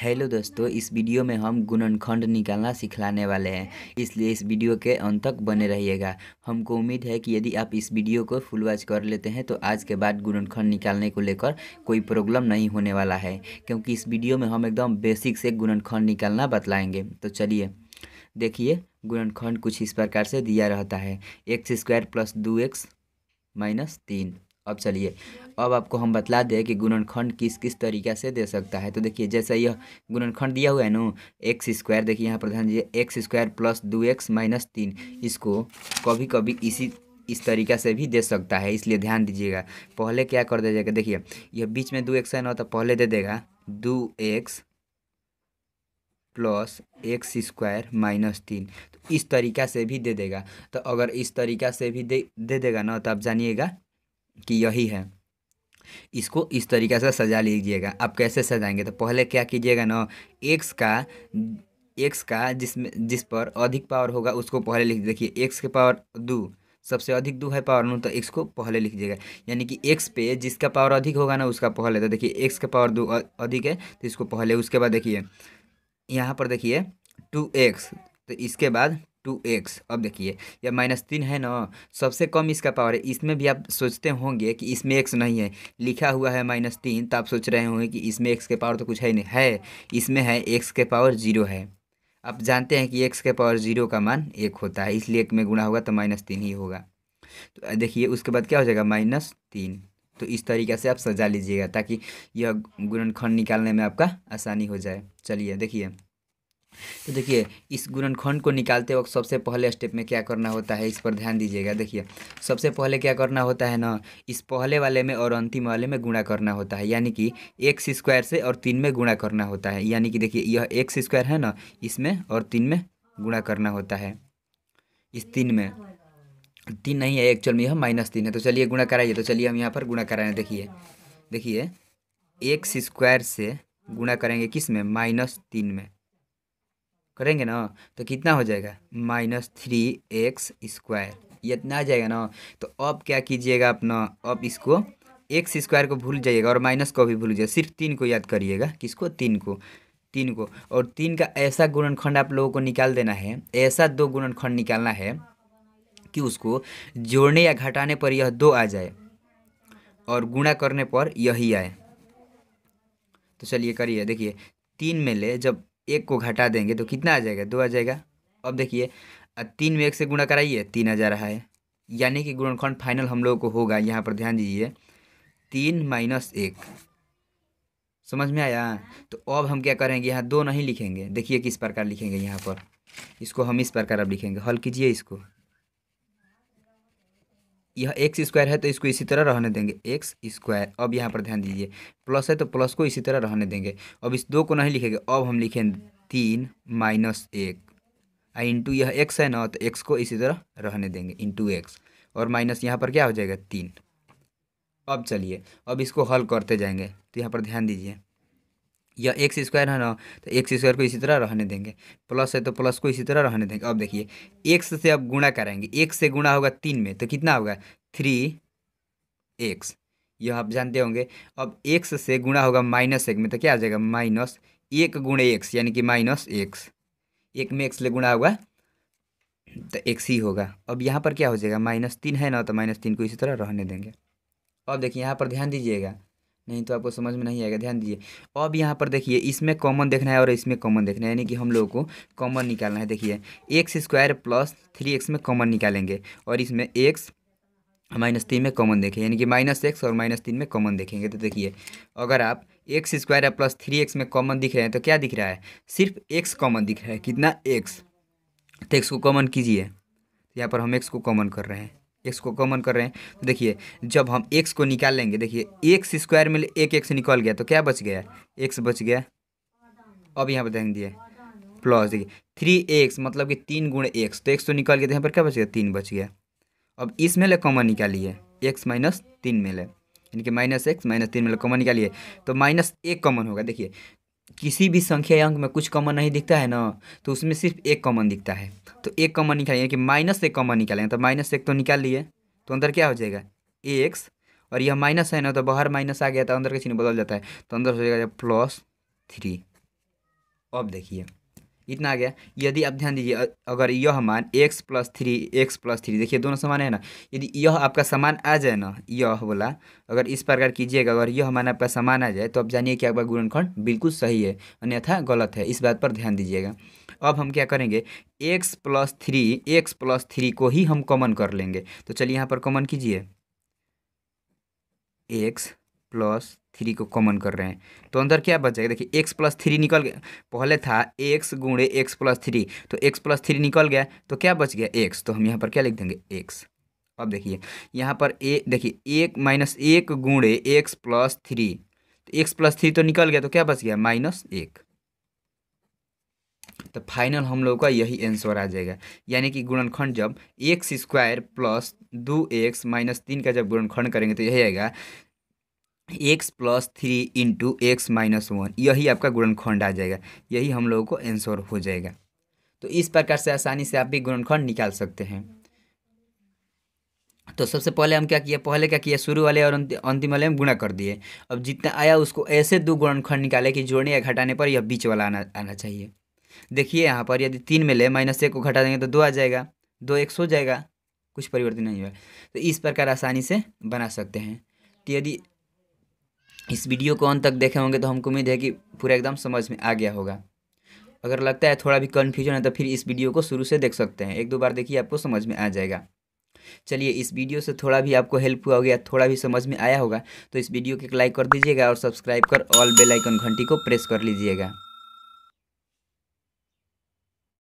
hello दोस्तों इस video में हम गुणनखंड निकालना सिखलाने वाले हैं इसलिए इस वीडियो के अंत तक बने रहिएगा हमको उम्मीद है कि यदि आप इस वीडियो को फुल वॉच कर लेते हैं तो आज के बाद गुणनखंड निकालने को लेकर कोई प्रॉब्लम नहीं होने वाला है क्योंकि इस वीडियो में हम एकदम बेसिक से गुणनखंड निकालना बतलाएँगे तो चलिए देखिए गुणनखंड कुछ इस प्रकार से दिया रहता है एक्स स्क्वायर प्लस दो एक्स माइनस तीन अब चलिए अब आपको हम बतला दें कि गुणनखंड किस किस तरीका से दे सकता है तो देखिए जैसा यह गुणनखंड दिया हुआ है नो एक्स स्क्वायर देखिए यहाँ पर ध्यान दीजिए एक्स स्क्वायर प्लस दो एक्स माइनस तीन इसको कभी कभी इसी इस तरीका से भी दे सकता है इसलिए ध्यान दीजिएगा पहले क्या कर दीजिएगा देखिए यह बीच में दो एक्स है ना तो पहले दे देगा दो x plus x square minus तीन तो इस तरीका से भी दे देगा तो अगर इस तरीका से भी दे दे देगा ना तो आप जानिएगा कि यही है इसको इस तरीके से सजा लीजिएगा आप कैसे सजाएंगे तो पहले क्या कीजिएगा ना एक्स का एक्स का जिसमें जिस पर अधिक पावर होगा उसको पहले लिख देखिए एक्स के पावर दो सबसे अधिक दो है पावर नो तो एक्स को पहले लिख दीजिएगा यानी कि एक्स पे जिसका पावर अधिक होगा ना उसका पहले तो देखिए एक्स का पावर दो अधिक है तो इसको पहले उसके बाद देखिए यहाँ पर देखिए टू एक्स तो इसके बाद टू एक्स अब देखिए यह माइनस तीन है ना सबसे कम इसका पावर है इसमें भी आप सोचते होंगे कि इसमें एक्स नहीं है लिखा हुआ है माइनस तीन तो आप सोच रहे होंगे कि इसमें एक्स के पावर तो कुछ है नहीं है इसमें है एक्स के पावर जीरो है आप जानते हैं कि एक्स के पावर जीरो का मान एक होता है इसलिए एक में गुणा होगा तो माइनस तीन ही होगा तो देखिए उसके बाद क्या हो जाएगा माइनस तीन तो इस तरीके से आप सजा लीजिएगा ताकि यह गुणनखंड निकालने में आपका आसानी हो जाए चलिए देखिए तो देखिए इस गुणनखंड को निकालते वक्त सबसे पहले स्टेप में क्या करना होता है इस पर ध्यान दीजिएगा देखिए सबसे पहले क्या करना होता है ना इस पहले वाले में और अंतिम वाले में गुणा करना होता है यानी कि एक्स स्क्वायर से और तीन में गुणा करना होता है यानी कि देखिए यह एक्स स्क्वायर है ना इसमें और तीन में गुणा करना होता है इस तीन में तीन नहीं है एक्चुअल में यह माइनस तीन है तो चलिए गुणा कराइए तो चलिए हम यहाँ पर गुणा कराएँ देखिए देखिए एक्स स्क्वायर से गुणा करेंगे किस में माइनस तीन में करेंगे ना तो कितना हो जाएगा माइनस थ्री एक्स स्क्वायर इतना आ जाएगा ना तो अब क्या कीजिएगा अपना अब इसको एक्स स्क्वायर को भूल जाइएगा और माइनस को भी भूल जाइएगा सिर्फ तीन को याद करिएगा किसको तीन को तीन को और तीन का ऐसा गुणनखंड आप लोगों को निकाल देना है ऐसा दो गुणनखंड निकालना है कि उसको जोड़ने या घटाने पर यह दो आ जाए और गुणा करने पर यही आए तो चलिए करिए देखिए तीन में ले जब एक को घटा देंगे तो कितना आ जाएगा दो आ जाएगा अब देखिए तीन में एक से गुणा कराइए तीन आ जा रहा है यानी कि गुणनखंड फाइनल हम लोगों को होगा यहाँ पर ध्यान दीजिए तीन माइनस एक समझ में आया तो अब हम क्या करेंगे यहाँ दो नहीं लिखेंगे देखिए किस प्रकार लिखेंगे यहाँ पर इसको हम इस प्रकार अब लिखेंगे हल कीजिए इसको यह एक्स स्क्वायर है तो इसको इसी तरह रहने देंगे एक्स स्क्वायर अब यहाँ पर ध्यान दीजिए प्लस है तो प्लस को इसी तरह रहने देंगे अब इस दो को नहीं लिखेंगे अब हम लिखें तीन माइनस एक आ इंटू यह एक्स है ना तो एक्स को इसी तरह रहने देंगे इंटू एक्स और माइनस यहाँ पर क्या हो जाएगा तीन अब चलिए अब इसको हल करते जाएंगे तो यहाँ पर ध्यान दीजिए या एक्स स्क्वायर है ना तो एक्स स्क्वायर को इसी तरह रहने देंगे प्लस है तो प्लस को इसी तरह रहने देंगे अब देखिए एक्स से अब गुणा करेंगे एक से गुणा होगा तीन में तो कितना होगा थ्री एक्स यह आप जानते होंगे अब एक्स से गुणा होगा माइनस एक में तो क्या आ जाएगा माइनस एक गुणे एक्स यानी कि माइनस एक्स एक में एक्स ले गुणा होगा तो एक्स ही होगा अब यहाँ पर क्या हो जाएगा माइनस तीन है ना तो माइनस तीन को इसी तरह रहने देंगे अब देखिए यहाँ पर ध्यान दीजिएगा नहीं तो आपको समझ में नहीं आएगा ध्यान दीजिए अब यहाँ पर देखिए इसमें कॉमन देखना है और इसमें कॉमन देखना है यानी कि हम लोगों को कॉमन निकालना है देखिए x square plus three x में कॉमन निकालेंगे और इसमें एक्स माइनस तीन में कॉमन देखें यानी कि माइनस एक्स और माइनस तीन में कॉमन देखेंगे तो देखिए अगर आप x square plus three x में कॉमन दिख रहे हैं तो क्या दिख रहा है सिर्फ एक्स कॉमन दिख रहा है कितना एक्स तो एक्स को कॉमन कीजिए यहाँ पर हम एक्स को कॉमन कर रहे हैं एक्स को कॉमन कर रहे हैं तो देखिए जब हम एक्स को निकाल लेंगे देखिए एक्स स्क्वायर में एक एक्स निकल गया तो क्या बच गया एक्स बच गया अब यहाँ पर देख दिए प्लस देखिए थ्री एक्स मतलब कि तीन गुण एक्स तो एक्स तो निकल गया तो यहाँ पर क्या बच गया तीन बच गया अब इसमें ले कॉमन निकालिए एक्स माइनस तीन में ले यानी कि माइनस एक्स माइनस तीन में ले कॉमन निकालिए तो माइनस एक कॉमन होगा देखिए किसी भी संख्या अंक में कुछ कॉमन नहीं दिखता है ना तो उसमें सिर्फ एक कॉमन दिखता है तो एक कॉमन निकालेंगे यानी कि माइनस एक कॉमन निकालेंगे तो माइनस एक तो निकाल लिए तो अंदर क्या हो जाएगा एक्स और यह माइनस है ना तो बाहर माइनस आ गया तो अंदर का चिन्ह बदल जाता है तो अंदर हो जाएगा प्लस थ्री अब देखिए इतना आ गया यदि आप ध्यान दीजिए अगर यह मान x plus three x plus three देखिए दोनों समान है ना यदि यह आपका समान आ जाए ना यह बोला अगर इस प्रकार कीजिएगा अगर यह मान आपका समान आ जाए तो आप जानिए कि आपका गुणनखंड बिल्कुल सही है अन्यथा गलत है इस बात पर ध्यान दीजिएगा अब हम क्या करेंगे x plus three x plus three को ही हम कॉमन कर लेंगे तो चलिए यहाँ पर कॉमन कीजिए एक्स प्लस थ्री को कॉमन कर रहे हैं तो अंदर क्या बच जाएगा देखिए एक्स प्लस थ्री निकल गया पहले था एक्स गुणे एक्स प्लस थ्री तो एक्स प्लस थ्री निकल गया तो क्या बच गया एक्स तो हम यहाँ पर क्या लिख देंगे एक्स अब देखिए यहाँ पर ए देखिए एक माइनस एक गुणे एक्स प्लस थ्री तो एक्स प्लस थ्री तो निकल गया तो क्या बच गया माइनस एक तो फाइनल हम लोग का यही आंसर आ जाएगा यानी कि गुणनखंड जब एक्स स्क्वायर प्लस दो एक्स माइनस तीन का जब गुणनखंड करेंगे तो यही आएगा x plus three into x minus one यही आपका गुणनखंड आ जाएगा यही हम लोगों को आंसर हो जाएगा तो इस प्रकार से आसानी से आप भी गुणनखंड निकाल सकते हैं तो सबसे पहले हम क्या किया पहले क्या किया शुरू वाले और अंतिम वाले में गुणा कर दिए अब जितना आया उसको ऐसे दो गुणनखंड निकाले कि जोड़ने या घटाने पर यह बीच वाला आना आना चाहिए देखिए यहाँ पर यदि तीन में ले माइनस एक को घटा देंगे तो दो आ जाएगा दो एक सौ जाएगा कुछ परिवर्तन नहीं हुआ तो इस प्रकार आसानी से बना सकते हैं तो यदि इस वीडियो को अंत तक देखे होंगे तो हमको उम्मीद है कि पूरा एकदम समझ में आ गया होगा अगर लगता है थोड़ा भी कन्फ्यूजन है तो फिर इस वीडियो को शुरू से देख सकते हैं एक दो बार देखिए आपको समझ में आ जाएगा चलिए इस वीडियो से थोड़ा भी आपको हेल्प हुआ होगा या थोड़ा भी समझ में आया होगा तो इस वीडियो को एक लाइक कर दीजिएगा और सब्सक्राइब कर ऑल बेल आइकन घंटी को प्रेस कर लीजिएगा